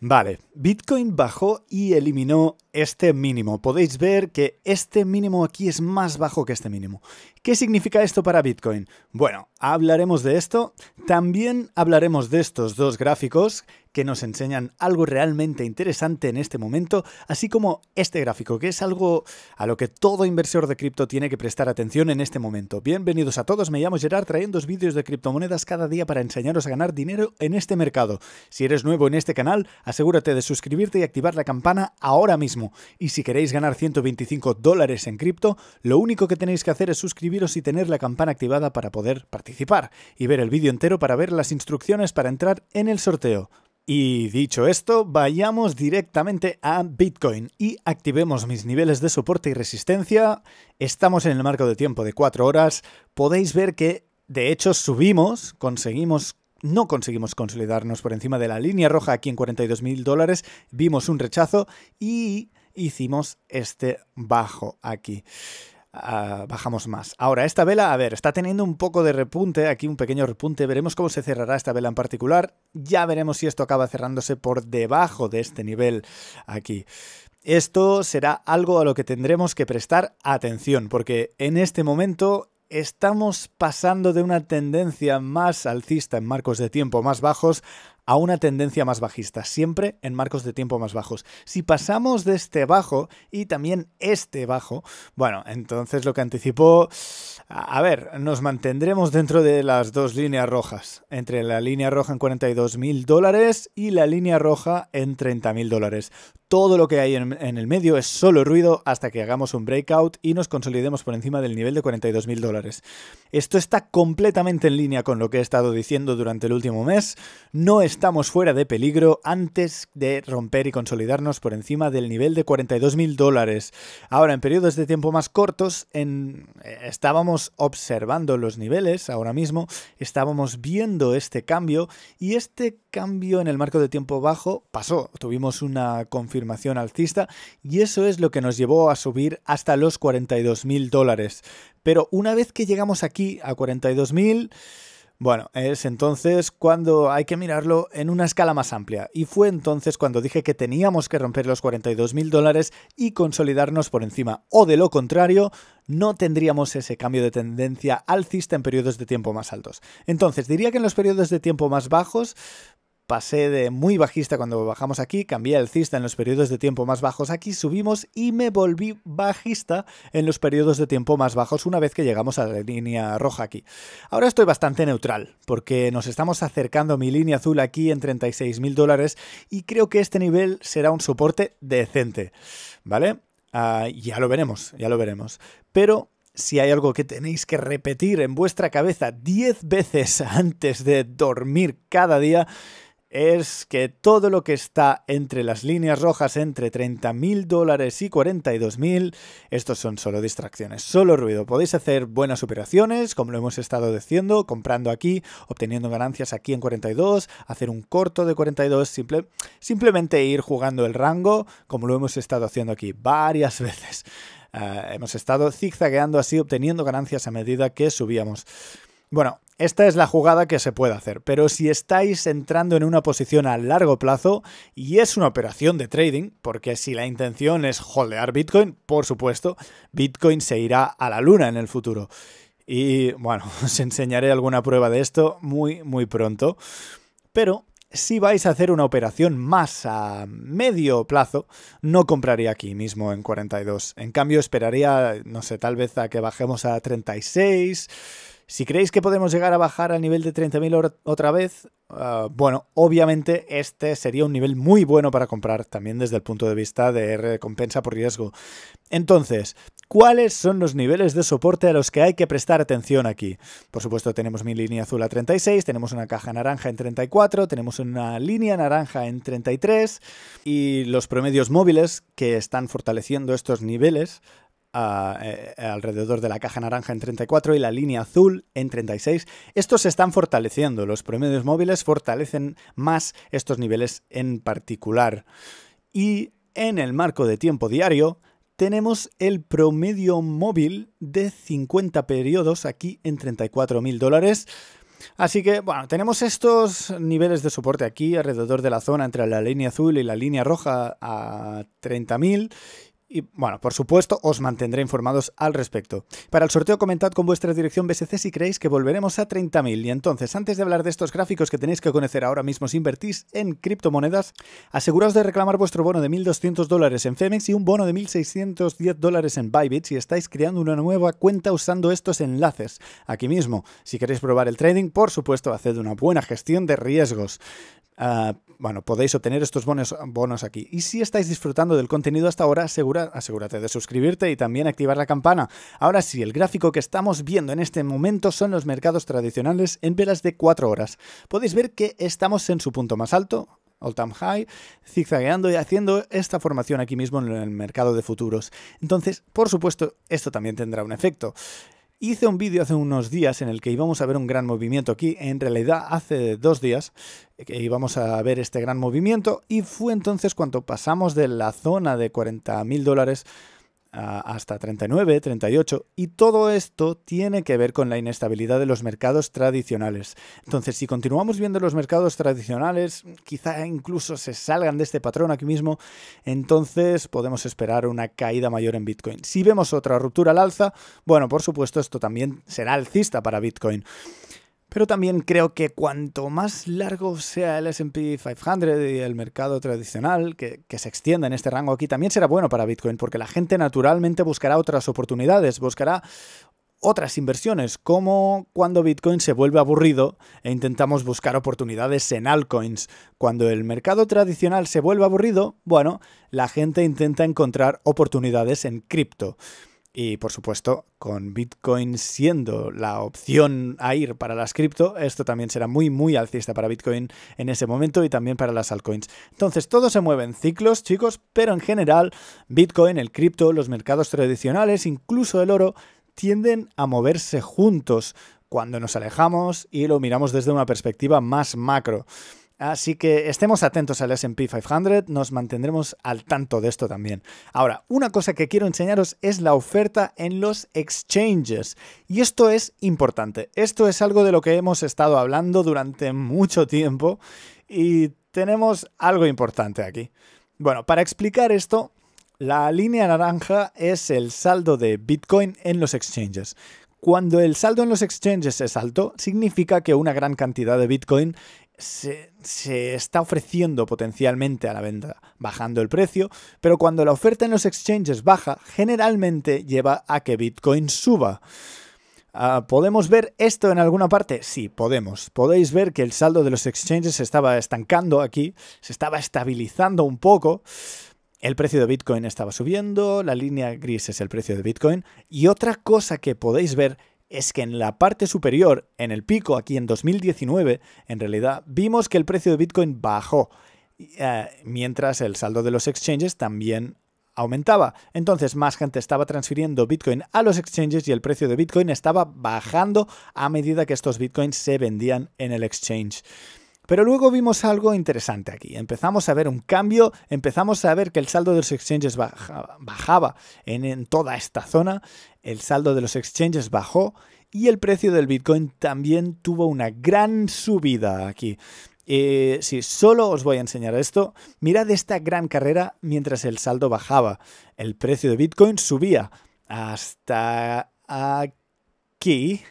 Vale, Bitcoin bajó y eliminó este mínimo. Podéis ver que este mínimo aquí es más bajo que este mínimo. ¿Qué significa esto para Bitcoin? Bueno, hablaremos de esto. También hablaremos de estos dos gráficos que nos enseñan algo realmente interesante en este momento, así como este gráfico, que es algo a lo que todo inversor de cripto tiene que prestar atención en este momento. Bienvenidos a todos, me llamo Gerard, trayendo vídeos de criptomonedas cada día para enseñaros a ganar dinero en este mercado. Si eres nuevo en este canal, asegúrate de suscribirte y activar la campana ahora mismo. Y si queréis ganar 125 dólares en cripto, lo único que tenéis que hacer es suscribir y tener la campana activada para poder participar y ver el vídeo entero para ver las instrucciones para entrar en el sorteo. Y dicho esto, vayamos directamente a Bitcoin y activemos mis niveles de soporte y resistencia. Estamos en el marco de tiempo de 4 horas. Podéis ver que, de hecho, subimos, conseguimos no conseguimos consolidarnos por encima de la línea roja aquí en 42.000 dólares, vimos un rechazo y hicimos este bajo aquí bajamos más. Ahora, esta vela, a ver, está teniendo un poco de repunte, aquí un pequeño repunte, veremos cómo se cerrará esta vela en particular, ya veremos si esto acaba cerrándose por debajo de este nivel aquí. Esto será algo a lo que tendremos que prestar atención, porque en este momento estamos pasando de una tendencia más alcista en marcos de tiempo más bajos a una tendencia más bajista, siempre en marcos de tiempo más bajos. Si pasamos de este bajo y también este bajo, bueno, entonces lo que anticipó, a ver, nos mantendremos dentro de las dos líneas rojas, entre la línea roja en 42.000 dólares y la línea roja en 30.000 dólares. Todo lo que hay en, el medio es solo ruido hasta que hagamos un breakout y nos consolidemos por encima del nivel de 42.000 dólares. Esto está completamente en línea con lo que he estado diciendo durante el último mes. No es estamos fuera de peligro antes de romper y consolidarnos por encima del nivel de 42.000 dólares. Ahora, en periodos de tiempo más cortos, eh, estábamos observando los niveles, ahora mismo estábamos viendo este cambio y este cambio en el marco de tiempo bajo pasó. Tuvimos una confirmación alcista y eso es lo que nos llevó a subir hasta los 42.000 dólares. Pero una vez que llegamos aquí a 42.000... Bueno, es entonces cuando hay que mirarlo en una escala más amplia. Y fue entonces cuando dije que teníamos que romper los 42.000 dólares y consolidarnos por encima. O de lo contrario, no tendríamos ese cambio de tendencia alcista en periodos de tiempo más altos. Entonces, diría que en los periodos de tiempo más bajos, Pasé de muy bajista cuando bajamos aquí, cambié el cista en los periodos de tiempo más bajos aquí, subimos y me volví bajista en los periodos de tiempo más bajos una vez que llegamos a la línea roja aquí. Ahora estoy bastante neutral, porque nos estamos acercando mi línea azul aquí en 36.000 dólares y creo que este nivel será un soporte decente, ¿vale? Ah, ya lo veremos, ya lo veremos. Pero si hay algo que tenéis que repetir en vuestra cabeza 10 veces antes de dormir cada día, es que todo lo que está entre las líneas rojas entre 30.000 dólares y 42.000, estos son solo distracciones, solo ruido. Podéis hacer buenas operaciones, como lo hemos estado diciendo, comprando aquí, obteniendo ganancias aquí en 42, hacer un corto de 42, simple, simplemente ir jugando el rango, como lo hemos estado haciendo aquí varias veces. Eh, hemos estado zigzagueando así, obteniendo ganancias a medida que subíamos. Bueno, esta es la jugada que se puede hacer, pero si estáis entrando en una posición a largo plazo y es una operación de trading, porque si la intención es holdear Bitcoin, por supuesto, Bitcoin se irá a la luna en el futuro. Y bueno, os enseñaré alguna prueba de esto muy, muy pronto. Pero si vais a hacer una operación más a medio plazo, no compraría aquí mismo en 42. En cambio, esperaría, no sé, tal vez a que bajemos a 36 si creéis que podemos llegar a bajar al nivel de 30.000 otra vez, ah, bueno, obviamente este sería un nivel muy bueno para comprar también desde el punto de vista de recompensa por riesgo. Entonces, ¿cuáles son los niveles de soporte a los que hay que prestar atención aquí? Por supuesto, tenemos mi línea azul a 36, tenemos una caja naranja en 34, tenemos una línea naranja en 33 y los promedios móviles que están fortaleciendo estos niveles eh, alrededor de la caja naranja en 34 y la línea azul en 36. Estos se están fortaleciendo, los promedios móviles fortalecen más estos niveles en particular. Y en el marco de tiempo diario tenemos el promedio móvil de 50 periodos aquí en 34.000 dólares. Así que, bueno, tenemos estos niveles de soporte aquí alrededor de la zona entre la línea azul y la línea roja a 30.000 y bueno, por supuesto, os mantendré informados al respecto. Para el sorteo, comentad con vuestra dirección BSC si creéis que volveremos a 30.000. Y entonces, antes de hablar de estos gráficos que tenéis que conocer ahora mismo si invertís en criptomonedas, aseguraos de reclamar vuestro bono de 1.200 dólares en Femex y un bono de 1.610 dólares en Bybit si estáis creando una nueva cuenta usando estos enlaces. Aquí mismo, si queréis probar el trading, por supuesto, haced una buena gestión de riesgos. Ah, bueno, podéis obtener estos bonos, aquí. Y si estáis disfrutando del contenido hasta ahora, asegúrate de suscribirte y también activar la campana. Ahora sí, el gráfico que estamos viendo en este momento son los mercados tradicionales en velas de 4 horas. Podéis ver que estamos en su punto más alto, all time high, zigzagueando y haciendo esta formación aquí mismo en el mercado de futuros. Entonces, por supuesto, esto también tendrá un efecto. Hice un vídeo hace unos días en el que íbamos a ver un gran movimiento aquí, en realidad hace dos días que íbamos a ver este gran movimiento y fue entonces cuando pasamos de la zona de 40 mil dólares hasta 39, 38, y todo esto tiene que ver con la inestabilidad de los mercados tradicionales. Entonces, si continuamos viendo los mercados tradicionales, quizá incluso se salgan de este patrón aquí mismo, entonces podemos esperar una caída mayor en Bitcoin. Si vemos otra ruptura al alza, bueno, por supuesto, esto también será alcista para Bitcoin. Pero también creo que cuanto más largo sea el SP 500 y el mercado tradicional, que, se extienda en este rango aquí, también será bueno para Bitcoin, porque la gente naturalmente buscará otras oportunidades, buscará otras inversiones, como cuando Bitcoin se vuelve aburrido e intentamos buscar oportunidades en altcoins. Cuando el mercado tradicional se vuelve aburrido, bueno, la gente intenta encontrar oportunidades en cripto. Y por supuesto, con Bitcoin siendo la opción a ir para las cripto, esto también será muy, muy alcista para Bitcoin en ese momento y también para las altcoins. Entonces, todo se mueve en ciclos, chicos, pero en general, Bitcoin, el cripto, los mercados tradicionales, incluso el oro, tienden a moverse juntos cuando nos alejamos y lo miramos desde una perspectiva más macro. Así que estemos atentos al SP 500, nos mantendremos al tanto de esto también. Ahora, una cosa que quiero enseñaros es la oferta en los exchanges. Y esto es importante. Esto es algo de lo que hemos estado hablando durante mucho tiempo y tenemos algo importante aquí. Bueno, para explicar esto, la línea naranja es el saldo de Bitcoin en los exchanges. Cuando el saldo en los exchanges es alto, significa que una gran cantidad de Bitcoin se, se, está ofreciendo potencialmente a la venta, bajando el precio, pero cuando la oferta en los exchanges baja, generalmente lleva a que Bitcoin suba. Ah, ¿Podemos ver esto en alguna parte? Sí, podemos. Podéis ver que el saldo de los exchanges se estaba estancando aquí, se estaba estabilizando un poco el precio de Bitcoin estaba subiendo, la línea gris es el precio de Bitcoin, y otra cosa que podéis ver es que en la parte superior, en el pico, aquí en 2019, en realidad vimos que el precio de Bitcoin bajó, eh, mientras el saldo de los exchanges también aumentaba. Entonces más gente estaba transfiriendo Bitcoin a los exchanges y el precio de Bitcoin estaba bajando a medida que estos Bitcoins se vendían en el exchange. Pero luego vimos algo interesante aquí. Empezamos a ver un cambio, empezamos a ver que el saldo de los exchanges bajaba, en, toda esta zona, el saldo de los exchanges bajó y el precio del Bitcoin también tuvo una gran subida aquí. Eh, si solo os voy a enseñar esto, mirad esta gran carrera mientras el saldo bajaba. El precio de Bitcoin subía hasta aquí.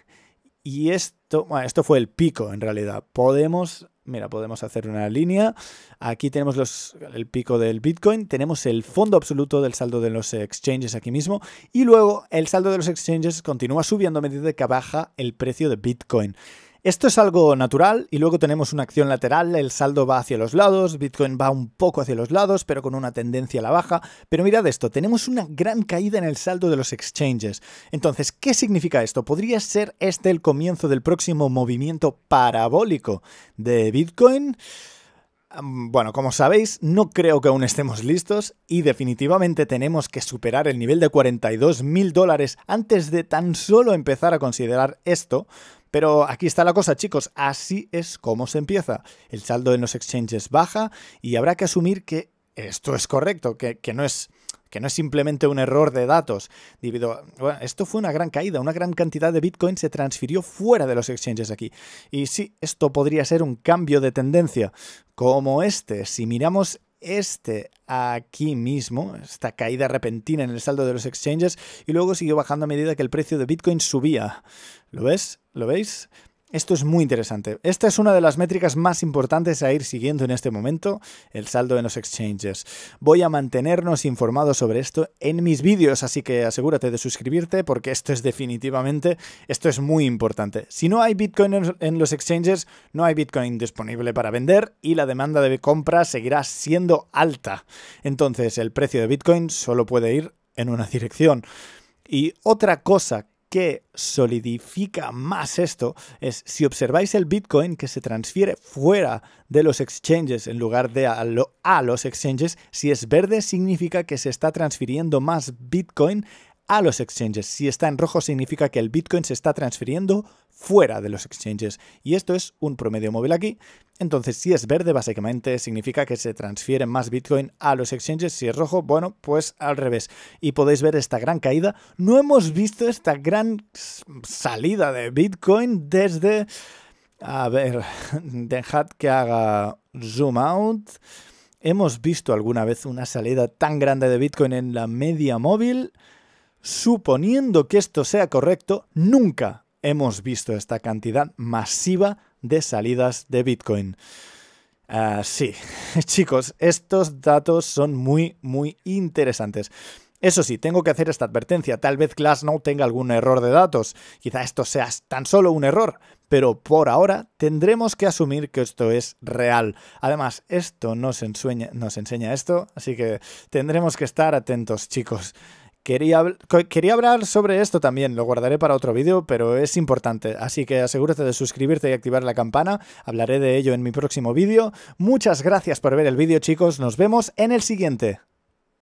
Y esto, esto fue el pico en realidad. Podemos Mira, podemos hacer una línea. Aquí tenemos el pico del Bitcoin, tenemos el fondo absoluto del saldo de los exchanges aquí mismo y luego el saldo de los exchanges continúa subiendo a medida que baja el precio de Bitcoin. Esto es algo natural y luego tenemos una acción lateral, el saldo va hacia los lados, Bitcoin va un poco hacia los lados, pero con una tendencia a la baja. Pero mirad esto, tenemos una gran caída en el saldo de los exchanges. Entonces, ¿qué significa esto? ¿Podría ser este el comienzo del próximo movimiento parabólico de Bitcoin? Bueno, como sabéis, no creo que aún estemos listos y definitivamente tenemos que superar el nivel de 42 dólares antes de tan solo empezar a considerar esto pero aquí está la cosa, chicos, así es como se empieza. El saldo en los exchanges baja y habrá que asumir que esto es correcto, que, no es simplemente un error de datos. esto fue una gran caída, una gran cantidad de Bitcoin se transfirió fuera de los exchanges aquí. Y sí, esto podría ser un cambio de tendencia como este. Si miramos este aquí mismo, esta caída repentina en el saldo de los exchanges, y luego siguió bajando a medida que el precio de Bitcoin subía. ¿Lo ves? ¿Lo veis? Esto es muy interesante. Esta es una de las métricas más importantes a ir siguiendo en este momento, el saldo en los exchanges. Voy a mantenernos informados sobre esto en mis vídeos, así que asegúrate de suscribirte porque esto es definitivamente, esto es muy importante. Si no hay Bitcoin en los exchanges, no hay Bitcoin disponible para vender y la demanda de compra seguirá siendo alta. Entonces el precio de Bitcoin solo puede ir en una dirección. Y otra cosa solidifica más esto es si observáis el Bitcoin que se transfiere fuera de los exchanges en lugar de a, a los exchanges, si es verde significa que se está transfiriendo más Bitcoin a los exchanges. Si está en rojo significa que el Bitcoin se está transfiriendo fuera de los exchanges. Y esto es un promedio móvil aquí. Entonces, si es verde, básicamente significa que se transfiere más Bitcoin a los exchanges. Si es rojo, bueno, pues al revés. Y podéis ver esta gran caída. No hemos visto esta gran salida de Bitcoin desde... A ver, dejad que haga zoom out. Hemos visto alguna vez una salida tan grande de Bitcoin en la media móvil. Suponiendo que esto sea correcto, nunca hemos visto esta cantidad masiva de salidas de Bitcoin. Ah, sí, chicos, estos datos son muy, muy interesantes. Eso sí, tengo que hacer esta advertencia. Tal vez no tenga algún error de datos. Quizá esto sea tan solo un error. Pero por ahora tendremos que asumir que esto es real. Además, esto nos, nos enseña esto, así que tendremos que estar atentos, chicos. Quería, hablar sobre esto también, lo guardaré para otro vídeo, pero es importante, así que asegúrate de suscribirte y activar la campana, hablaré de ello en mi próximo vídeo. Muchas gracias por ver el vídeo chicos, nos vemos en el siguiente.